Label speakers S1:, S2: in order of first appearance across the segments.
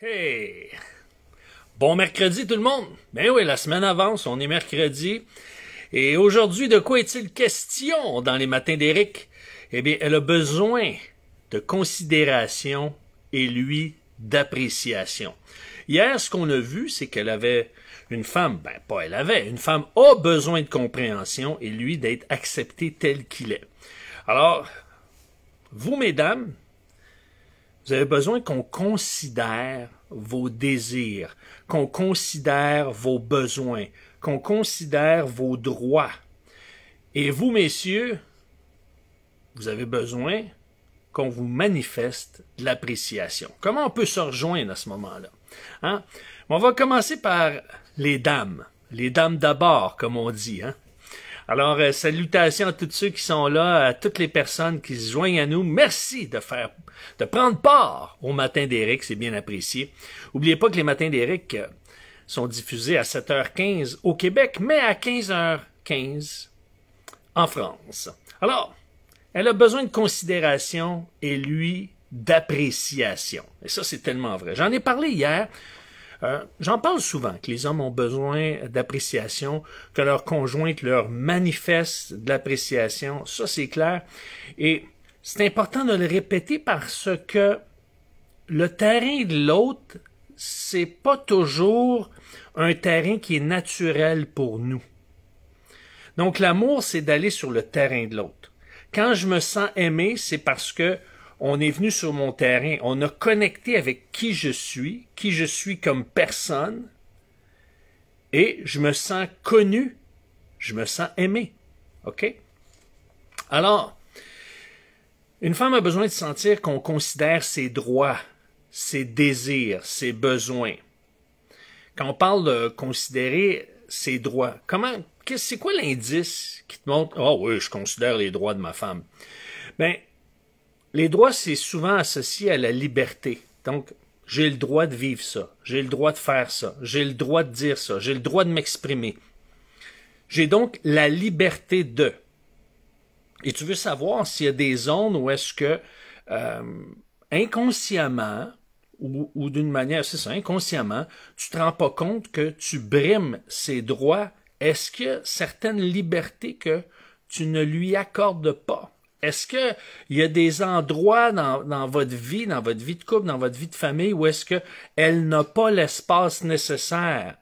S1: Hey! Bon mercredi tout le monde! Ben oui, la semaine avance, on est mercredi. Et aujourd'hui, de quoi est-il question dans les matins d'Éric? Eh bien, elle a besoin de considération et lui d'appréciation. Hier, ce qu'on a vu, c'est qu'elle avait une femme, ben pas elle avait, une femme a besoin de compréhension et lui d'être accepté tel qu'il est. Alors, vous, mesdames, vous avez besoin qu'on considère vos désirs, qu'on considère vos besoins, qu'on considère vos droits. Et vous, messieurs, vous avez besoin qu'on vous manifeste de l'appréciation. Comment on peut se rejoindre à ce moment-là? Hein? On va commencer par les dames. Les dames d'abord, comme on dit. Hein? Alors, euh, salutations à tous ceux qui sont là, à toutes les personnes qui se joignent à nous. Merci de faire, de prendre part au Matin d'Éric, c'est bien apprécié. N'oubliez pas que les Matins d'Éric euh, sont diffusés à 7h15 au Québec, mais à 15h15 en France. Alors, elle a besoin de considération et lui d'appréciation. Et ça, c'est tellement vrai. J'en ai parlé hier euh, j'en parle souvent que les hommes ont besoin d'appréciation, que leur conjointe leur manifeste de l'appréciation, ça c'est clair. Et c'est important de le répéter parce que le terrain de l'autre, c'est pas toujours un terrain qui est naturel pour nous. Donc l'amour, c'est d'aller sur le terrain de l'autre. Quand je me sens aimé, c'est parce que on est venu sur mon terrain, on a connecté avec qui je suis, qui je suis comme personne, et je me sens connu, je me sens aimé. OK? Alors, une femme a besoin de sentir qu'on considère ses droits, ses désirs, ses besoins. Quand on parle de considérer ses droits, comment, c'est quoi l'indice qui te montre, oh oui, je considère les droits de ma femme? Ben, les droits, c'est souvent associé à la liberté. Donc, j'ai le droit de vivre ça, j'ai le droit de faire ça, j'ai le droit de dire ça, j'ai le droit de m'exprimer. J'ai donc la liberté de. Et tu veux savoir s'il y a des zones où est-ce que euh, inconsciemment ou, d'une manière, c'est ça, inconsciemment, tu te rends pas compte que tu brimes ces droits. Est-ce qu'il y a certaines libertés que tu ne lui accordes pas? Est-ce que il y a des endroits dans, votre vie, dans votre vie de couple, dans votre vie de famille, où est-ce que elle n'a pas l'espace nécessaire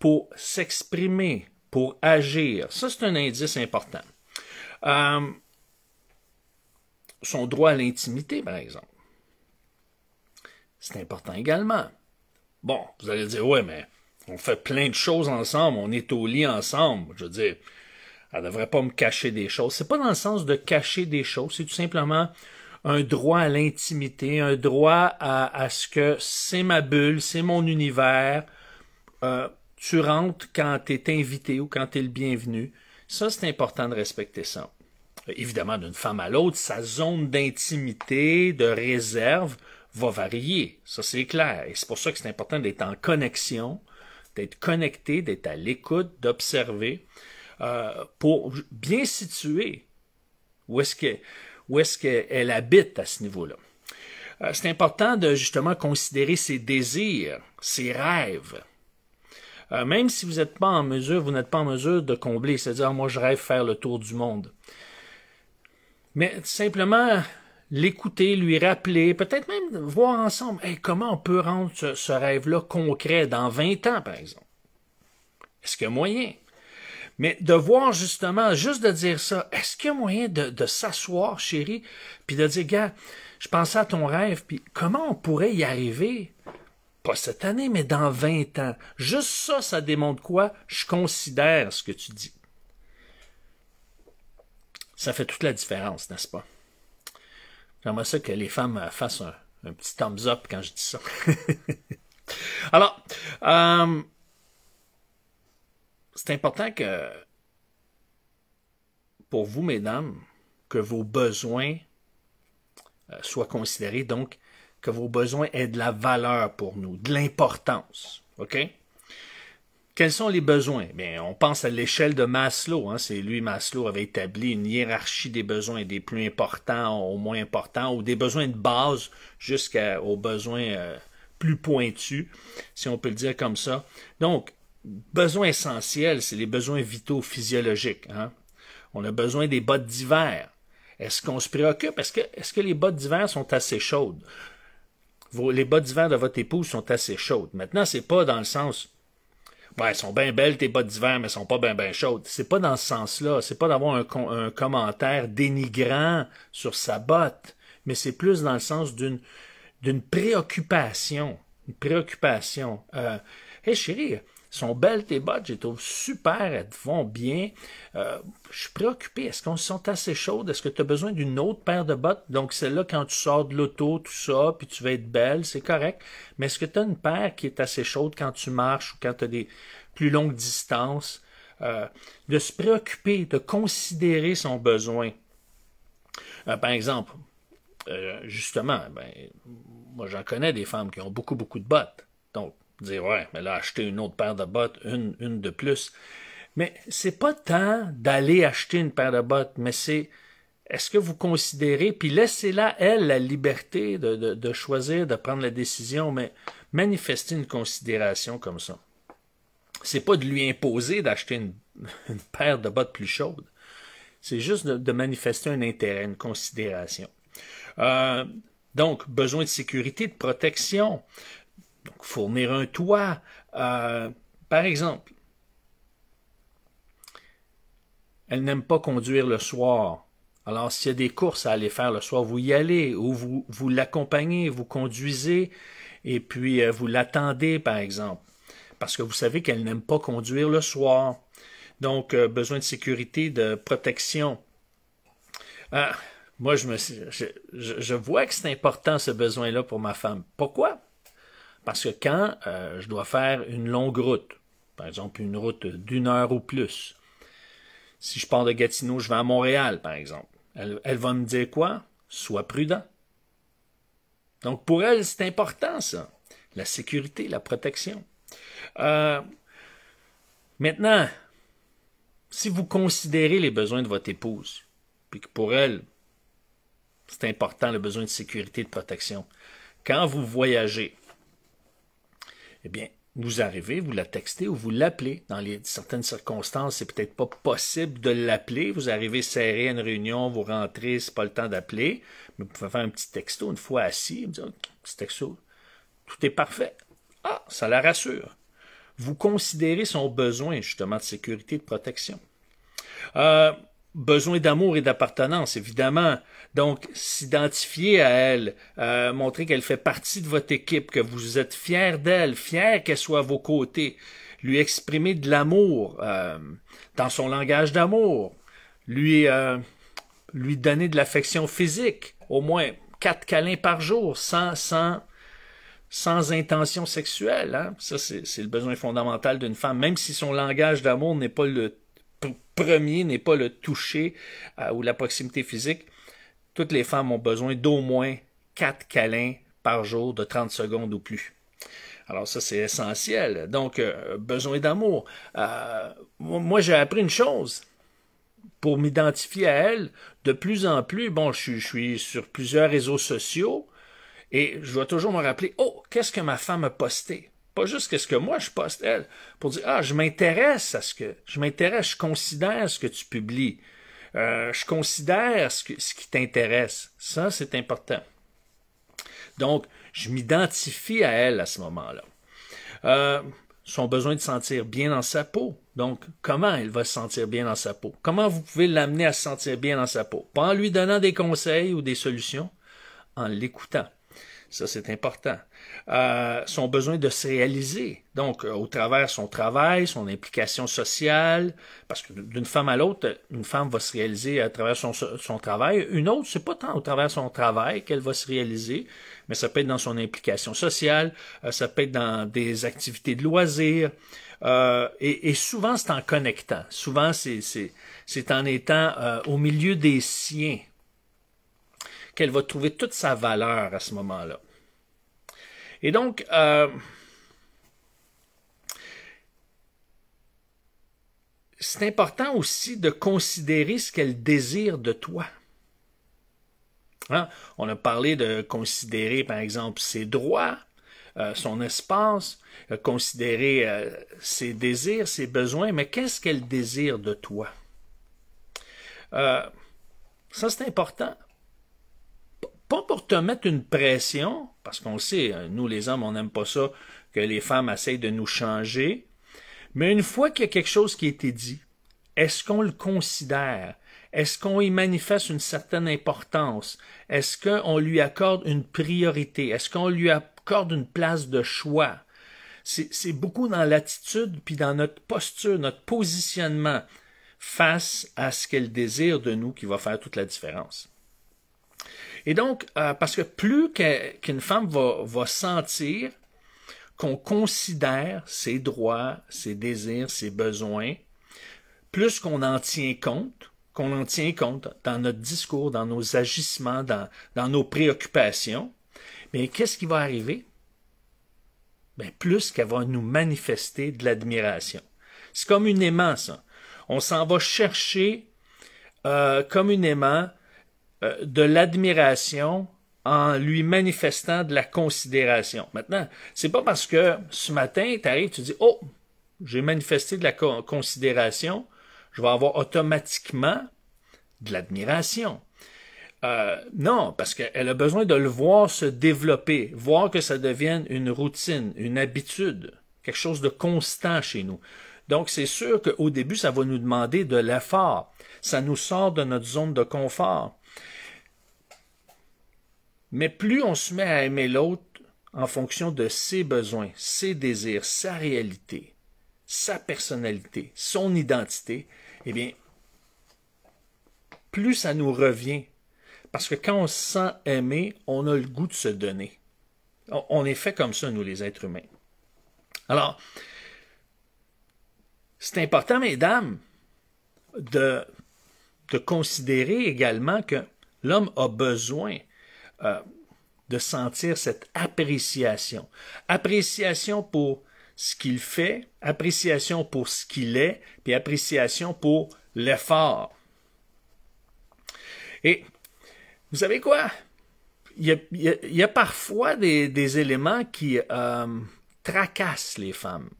S1: pour s'exprimer, pour agir Ça, c'est un indice important. Euh, son droit à l'intimité, par exemple, c'est important également. Bon, vous allez dire, ouais, mais on fait plein de choses ensemble, on est au lit ensemble. Je veux dire, elle ne devrait pas me cacher des choses. n'est pas dans le sens de cacher des choses, c'est tout simplement un droit à l'intimité, un droit à, ce que c'est ma bulle, c'est mon univers. Euh, tu rentres quand tu es invité ou quand tu es le bienvenu. Ça, c'est important de respecter ça. Évidemment, d'une femme à l'autre, sa zone d'intimité, de réserve, va varier. Ça, c'est clair. Et c'est pour ça que c'est important d'être en connexion, d'être connecté, d'être à l'écoute, d'observer. Euh, pour bien situer où est-ce qu'elle habite à ce niveau-là. Euh, c'est important de justement considérer ses désirs, ses rêves. Euh, même si vous n'êtes pas en mesure, vous n'êtes pas en mesure de combler, c'est-à-dire moi je rêve faire le tour du monde. Mais simplement l'écouter, lui rappeler, peut-être même voir ensemble comment on peut rendre ce, ce rêve-là concret dans 20 ans, par exemple. Est-ce qu'il y a moyen? Mais de voir justement, juste de dire ça, est-ce qu'il y a moyen de, de s'asseoir, chérie, puis de dire, gars, je pensais à ton rêve, puis comment on pourrait y arriver? Pas cette année, mais dans 20 ans. Juste ça, ça démontre quoi? Je considère ce que tu dis. Ça fait toute la différence, n'est-ce pas? J'aimerais ça que les femmes euh, fassent un, un petit thumbs up quand je dis ça. Alors, euh, c'est important que, pour vous, mesdames, que vos besoins euh, soient considérés, donc que vos besoins aient de la valeur pour nous, de l'importance. OK? Quels sont les besoins? Bien, on pense à l'échelle de Maslow. Hein. C'est lui, Maslow, avait établi une hiérarchie des besoins des plus importants aux moins importants, ou des besoins de base jusqu'aux besoins euh, plus pointus, si on peut le dire comme ça. Donc, besoins essentiels, c'est les besoins vitaux physiologiques. Hein? On a besoin des bottes d'hiver. Est-ce qu'on se préoccupe? Est-ce que, est que, les bottes d'hiver sont assez chaudes? les bottes d'hiver de votre épouse sont assez chaudes. Maintenant, c'est pas dans le sens Ouais, elles sont bien belles tes bottes d'hiver, mais elles sont pas bien chaudes. chaudes. C'est pas dans ce sens-là. C'est pas d'avoir un, un, commentaire dénigrant sur sa botte, mais c'est plus dans le sens d'une d'une préoccupation. Une préoccupation. Hé, euh, chérie, sont belles tes bottes, je les trouve super, elles vont bien. Euh, je suis préoccupé, est-ce qu'on se sent assez chaudes? Est-ce que tu as besoin d'une autre paire de bottes? Donc celle-là, quand tu sors de l'auto, tout ça, puis tu vas être belle, c'est correct. Mais est-ce que tu as une paire qui est assez chaude quand tu marches ou quand tu as des plus longues distances? Euh, de se préoccuper, de considérer son besoin. Euh, par exemple, justement, ben, moi j'en connais des femmes qui ont beaucoup, beaucoup de bottes. Donc, Dire, ouais, mais là, acheter une autre paire de bottes, une, une de plus. Mais c'est pas temps d'aller acheter une paire de bottes, mais c'est est-ce que vous considérez, puis laissez-la, elle, la liberté de, choisir, de prendre la décision, mais manifester une considération comme ça. C'est pas de lui imposer d'acheter une, paire de bottes plus chaude. C'est juste de, manifester un intérêt, une considération. Euh, donc, besoin de sécurité, de protection, donc, fournir un toit, euh, par exemple. Elle n'aime pas conduire le soir. Alors, s'il y a des courses à aller faire le soir, vous y allez ou vous, vous l'accompagnez, vous conduisez et puis euh, vous l'attendez, par exemple, parce que vous savez qu'elle n'aime pas conduire le soir. Donc, euh, besoin de sécurité, de protection. moi, je, me, je vois que c'est important ce besoin-là pour ma femme. Pourquoi? Parce que quand euh, je dois faire une longue route, par exemple une route d'une heure ou plus, si je pars de Gatineau, je vais à Montréal, par exemple, elle, va me dire quoi? Sois prudent. Donc pour elle, c'est important ça. La sécurité, la protection. Euh, maintenant, si vous considérez les besoins de votre épouse, puis que pour elle, c'est important le besoin de sécurité et de protection, quand vous voyagez, eh bien, vous arrivez, vous la textez ou vous l'appelez. Dans les, certaines circonstances, c'est peut-être pas possible de l'appeler. Vous arrivez serré à une réunion, vous rentrez, c'est pas le temps d'appeler, mais vous pouvez faire un petit texto une fois assis, vous dire, petit texto, tout est parfait. Ah, ça la rassure. Vous considérez son besoin justement de sécurité de protection. Euh, besoin d'amour et d'appartenance, évidemment. Donc, s'identifier à elle, euh, montrer qu'elle fait partie de votre équipe, que vous êtes fier d'elle, fier qu'elle soit à vos côtés, lui exprimer de l'amour euh, dans son langage d'amour, lui, euh, lui donner de l'affection physique, au moins quatre câlins par jour, sans, sans, sans intention sexuelle. Hein? Ça, c'est le besoin fondamental d'une femme, même si son langage d'amour n'est pas le premier n'est pas le toucher euh, ou la proximité physique, toutes les femmes ont besoin d'au moins quatre câlins par jour de 30 secondes ou plus. Alors ça, c'est essentiel. Donc, euh, besoin d'amour. Euh, moi, j'ai appris une chose. Pour m'identifier à elle, de plus en plus, bon, je suis sur plusieurs réseaux sociaux et je dois toujours me rappeler, oh, qu'est-ce que ma femme a posté? Pas juste qu'est-ce que moi je poste, elle, pour dire Ah, je m'intéresse à ce que. Je m'intéresse, je considère ce que tu publies. Euh, je considère ce, qui t'intéresse. Ça, c'est important. Donc, je m'identifie à elle à ce moment-là. Euh, son besoin de sentir bien dans sa peau. Donc, comment elle va se sentir bien dans sa peau? Comment vous pouvez l'amener à se sentir bien dans sa peau? Pas en lui donnant des conseils ou des solutions, en l'écoutant. Ça, c'est important. Euh, son besoin de se réaliser, donc euh, au travers son travail, son implication sociale, parce que d'une femme à l'autre, une femme va se réaliser à travers son, travail, une autre, c'est pas tant au travers son travail qu'elle va se réaliser, mais ça peut être dans son implication sociale, euh, ça peut être dans des activités de loisirs, et, souvent c'est en connectant, souvent c'est en étant au milieu des siens qu'elle va trouver toute sa valeur à ce moment-là. Et donc, euh, c'est important aussi de considérer ce qu'elle désire de toi. Hein? On a parlé de considérer, par exemple, ses droits, euh, son espace, euh, considérer ses désirs, ses besoins, mais qu'est-ce qu'elle désire de toi? ça, c'est important pas pour te mettre une pression, parce qu'on sait, euh, nous les hommes, on n'aime pas ça, que les femmes essayent de nous changer, mais une fois qu'il y a quelque chose qui a été dit, est-ce qu'on le considère? Est-ce qu'on y manifeste une certaine importance? Est-ce qu'on lui accorde une priorité? Est-ce qu'on lui accorde une place de choix? C'est beaucoup dans l'attitude puis dans notre posture, notre positionnement face à ce qu'elle désire de nous qui va faire toute la différence. Et donc, euh, parce que plus qu'une femme va, va sentir qu'on considère ses droits, ses désirs, ses besoins, plus qu'on en tient compte, qu'on en tient compte dans notre discours, dans nos agissements, dans, dans nos préoccupations, mais qu'est-ce qui va arriver? Bien, plus qu'elle va nous manifester de l'admiration. C'est comme une aimant, ça. On s'en va chercher euh, comme une aimant euh, de l'admiration en lui manifestant de la considération. Maintenant, c'est pas parce que ce matin, tu arrives, tu dis Oh, j'ai manifesté de la considération, je vais avoir automatiquement de l'admiration. Euh, non, parce qu'elle a besoin de le voir se développer, voir que ça devienne une routine, une habitude, quelque chose de constant chez nous. Donc, c'est sûr qu'au début, ça va nous demander de l'effort. Ça nous sort de notre zone de confort. Mais plus on se met à aimer l'autre en fonction de ses besoins, ses désirs, sa réalité, sa personnalité, son identité, eh bien, plus ça nous revient. Parce que quand on se sent aimer, on a le goût de se donner. On est fait comme ça, nous, les êtres humains. Alors, c'est important, mesdames, de, de considérer également que l'homme a besoin euh, de sentir cette appréciation. Appréciation pour ce qu'il fait, appréciation pour ce qu'il est, puis appréciation pour l'effort. Et vous savez quoi? Il y a, parfois des, éléments qui euh, tracassent les femmes.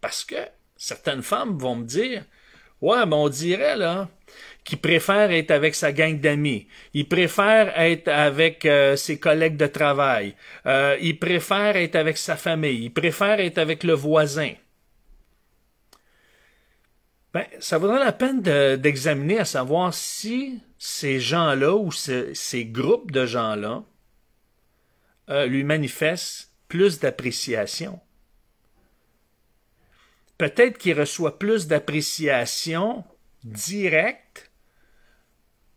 S1: Parce que certaines femmes vont me dire, Ouais, mais on dirait, là, qu'il préfère être avec sa gang d'amis. Il préfère être avec euh, ses collègues de travail. Euh, il préfère être avec sa famille. Il préfère être avec le voisin. Ben, ça vaudrait la peine d'examiner à savoir si ces gens-là ou ces groupes de gens-là euh, lui manifestent plus d'appréciation peut-être qu'il reçoit plus d'appréciation directe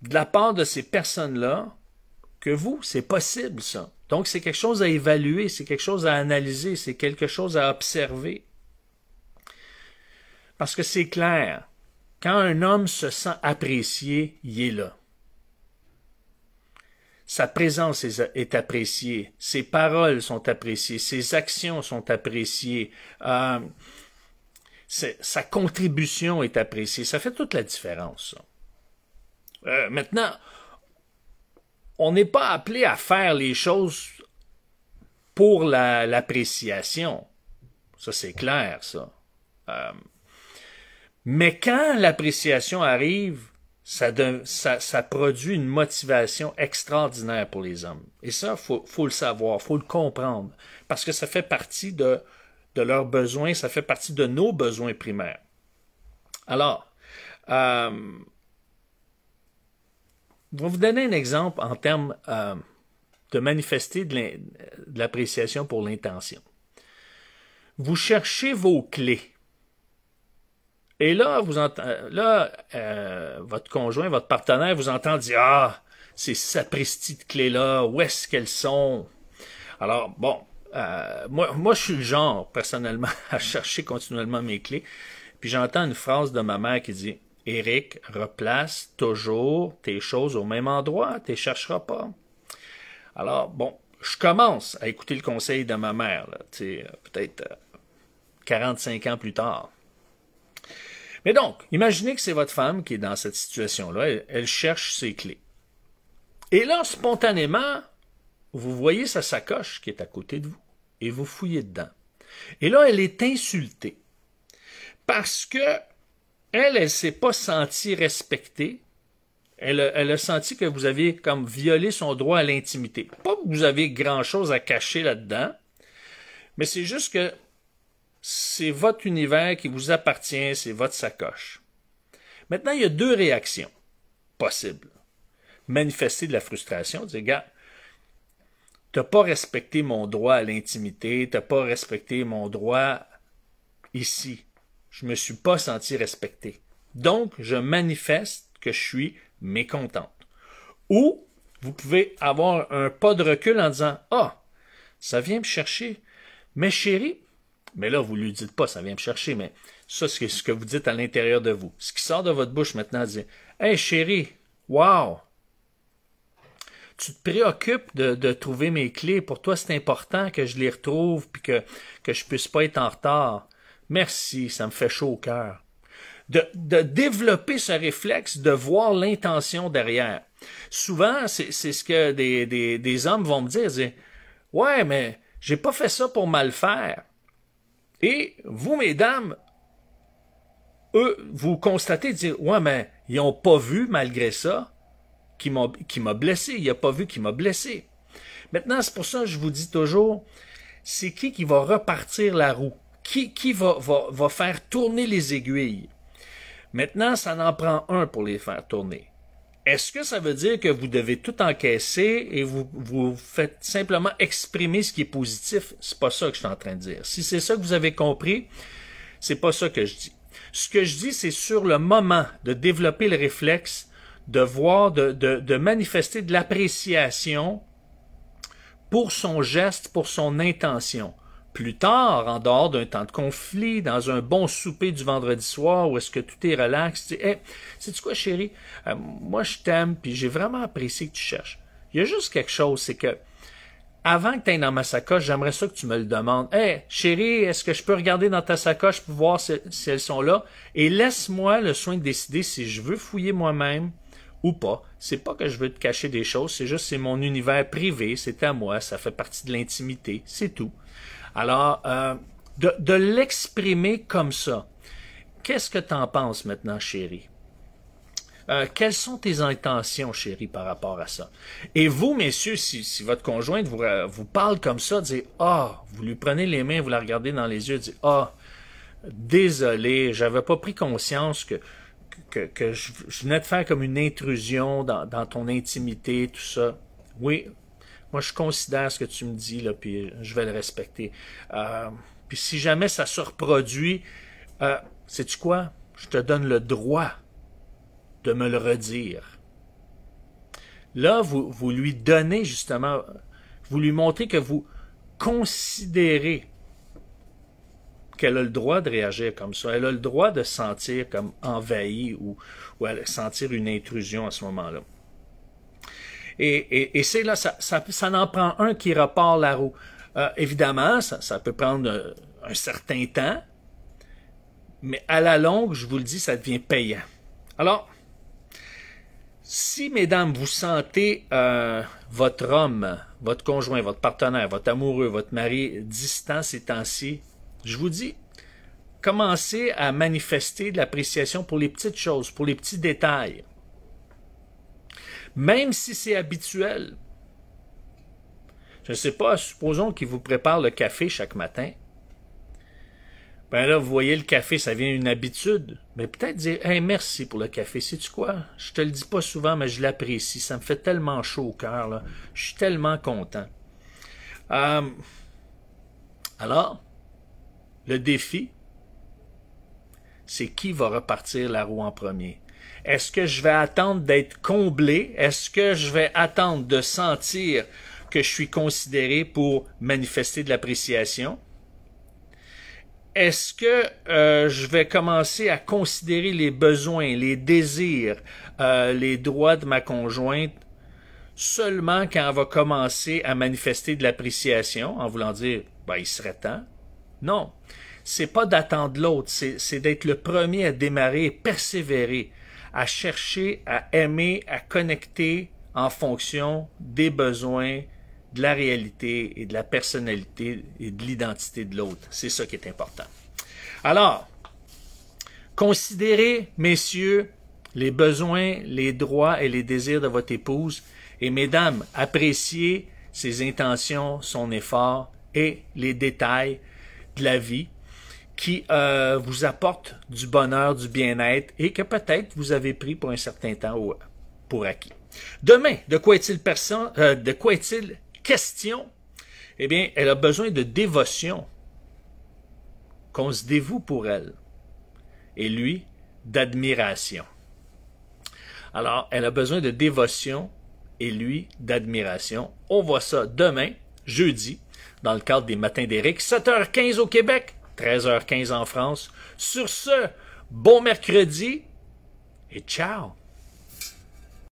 S1: de la part de ces personnes-là que vous. C'est possible, ça. Donc, c'est quelque chose à évaluer, c'est quelque chose à analyser, c'est quelque chose à observer. Parce que c'est clair, quand un homme se sent apprécié, il est là. Sa présence est appréciée, ses paroles sont appréciées, ses actions sont appréciées. Euh, sa contribution est appréciée. Ça fait toute la différence. Euh, maintenant, on n'est pas appelé à faire les choses pour l'appréciation. ça, c'est clair, ça. Euh, mais quand l'appréciation arrive, ça, ça, produit une motivation extraordinaire pour les hommes. Et ça, faut, faut le savoir, faut le comprendre, parce que ça fait partie de de leurs besoins, ça fait partie de nos besoins primaires. Alors, je euh, vais vous donner un exemple en termes euh, de manifester de l'appréciation pour l'intention. Vous cherchez vos clés. Et là, vous là euh, votre conjoint, votre partenaire vous entend dire Ah, ces sapristies de clés-là, où est-ce qu'elles sont Alors, bon, euh, moi, moi, je suis le genre, personnellement, à chercher continuellement mes clés. Puis j'entends une phrase de ma mère qui dit Eric, replace toujours tes choses au même endroit, tu ne chercheras pas. Alors, bon, je commence à écouter le conseil de ma mère, euh, peut-être 45 euh, ans plus tard. Mais donc, imaginez que c'est votre femme qui est dans cette situation-là, elle cherche ses clés. Et là, spontanément, vous voyez sa sacoche qui est à côté de vous et vous fouillez dedans. Et là, elle est insultée parce que elle, elle s'est pas sentie respectée. Elle, a senti que vous aviez comme violé son droit à l'intimité. Pas que vous avez grand-chose à cacher là-dedans, mais c'est juste que c'est votre univers qui vous appartient, c'est votre sacoche. Maintenant, il y a deux réactions possibles. Manifester de la frustration, dire, gars, n'as pas respecté mon droit à l'intimité, t'as pas respecté mon droit ici. Je me suis pas senti respecté. Donc, je manifeste que je suis mécontente. Ou, vous pouvez avoir un pas de recul en disant, ah, ça vient me chercher. Mais chérie, mais là, vous lui dites pas, ça vient me chercher, mais ça, c'est ce que vous dites à l'intérieur de vous. Ce qui sort de votre bouche maintenant, dit, hey chérie, wow, tu te préoccupes de, trouver mes clés. Pour toi, c'est important que je les retrouve puis que, que je puisse pas être en retard. Merci, ça me fait chaud au cœur. De, de développer ce réflexe, de voir l'intention derrière. Souvent, c'est ce que des, des, hommes vont me dire. C'est ouais, mais j'ai pas fait ça pour mal faire. Et vous, mesdames, eux, vous constatez dire, ouais, mais ils ont pas vu malgré ça qui m'a blessé. Il n'a pas vu qui m'a blessé. Maintenant, c'est pour ça que je vous dis toujours, c'est qui qui va repartir la roue? Qui, qui va, va, faire tourner les aiguilles? Maintenant, ça en prend un pour les faire tourner. Est-ce que ça veut dire que vous devez tout encaisser et vous, vous faites simplement exprimer ce qui est positif? C'est pas ça que je suis en train de dire. Si c'est ça que vous avez compris, c'est pas ça que je dis. Ce que je dis, c'est sur le moment de développer le réflexe de voir, de, de, de manifester de l'appréciation pour son geste, pour son intention. Plus tard, en dehors d'un temps de conflit, dans un bon souper du vendredi soir où est-ce que tout est relax, tu dis hey, sais-tu quoi chérie, euh, moi je t'aime puis j'ai vraiment apprécié que tu cherches. Il y a juste quelque chose, c'est que avant que tu ailles dans ma sacoche, j'aimerais ça que tu me le demandes. Hey, chérie, est-ce que je peux regarder dans ta sacoche pour voir si elles sont là? Et laisse-moi le soin de décider si je veux fouiller moi-même pas. C'est pas que je veux te cacher des choses, c'est juste c'est mon univers privé, c'est à moi, ça fait partie de l'intimité, c'est tout. Alors, euh, de, l'exprimer comme ça. Qu'est-ce que tu en penses maintenant, chérie? Euh, quelles sont tes intentions, chérie, par rapport à ça? Et vous, messieurs, si, votre conjointe euh, vous, parle comme ça, dites Ah, vous lui prenez les mains, vous la regardez dans les yeux, dites Ah, oh, désolé, j'avais pas pris conscience que que, je, je, venais de faire comme une intrusion dans, ton intimité, tout ça. Oui, moi je considère ce que tu me dis, là, puis je vais le respecter. Euh, puis si jamais ça se reproduit, euh, sais-tu quoi? Je te donne le droit de me le redire. Là, vous, vous lui donnez justement, vous lui montrez que vous considérez qu'elle a le droit de réagir comme ça. Elle a le droit de sentir comme envahie ou, ou sentir une intrusion à ce moment-là. Et, et, c'est là, ça, ça, en prend un qui repart la roue. Euh, évidemment, ça, ça, peut prendre euh, un, certain temps, mais à la longue, je vous le dis, ça devient payant. Alors, si, mesdames, vous sentez euh, votre homme, votre conjoint, votre partenaire, votre amoureux, votre mari distant ces temps-ci, je vous dis, commencez à manifester de l'appréciation pour les petites choses, pour les petits détails. Même si c'est habituel. Je ne sais pas, supposons qu'il vous prépare le café chaque matin. Ben là, vous voyez, le café, ça vient une habitude. Mais peut-être dire, un merci pour le café. Sais-tu quoi? Je te le dis pas souvent, mais je l'apprécie. Ça me fait tellement chaud au cœur, Je suis tellement content. Euh, alors, le défi, c'est qui va repartir la roue en premier. Est-ce que je vais attendre d'être comblé? Est-ce que je vais attendre de sentir que je suis considéré pour manifester de l'appréciation? Est-ce que euh, je vais commencer à considérer les besoins, les désirs, euh, les droits de ma conjointe seulement quand elle va commencer à manifester de l'appréciation, en voulant dire, ben, il serait temps, non, c'est pas d'attendre l'autre, c'est d'être le premier à démarrer, et persévérer, à chercher, à aimer, à connecter en fonction des besoins, de la réalité et de la personnalité et de l'identité de l'autre. C'est ça qui est important. Alors, considérez, messieurs, les besoins, les droits et les désirs de votre épouse et mesdames, appréciez ses intentions, son effort et les détails de la vie qui euh, vous apporte du bonheur, du bien-être et que peut-être vous avez pris pour un certain temps ou pour acquis. Demain, de quoi est-il euh, de quoi est-il question Eh bien, elle a besoin de dévotion. Qu'on se dévoue pour elle. Et lui, d'admiration. Alors, elle a besoin de dévotion et lui d'admiration. On voit ça demain, jeudi, dans le cadre des Matins d'Éric, 7h15 au Québec, 13h15 en France. Sur ce, bon mercredi et ciao!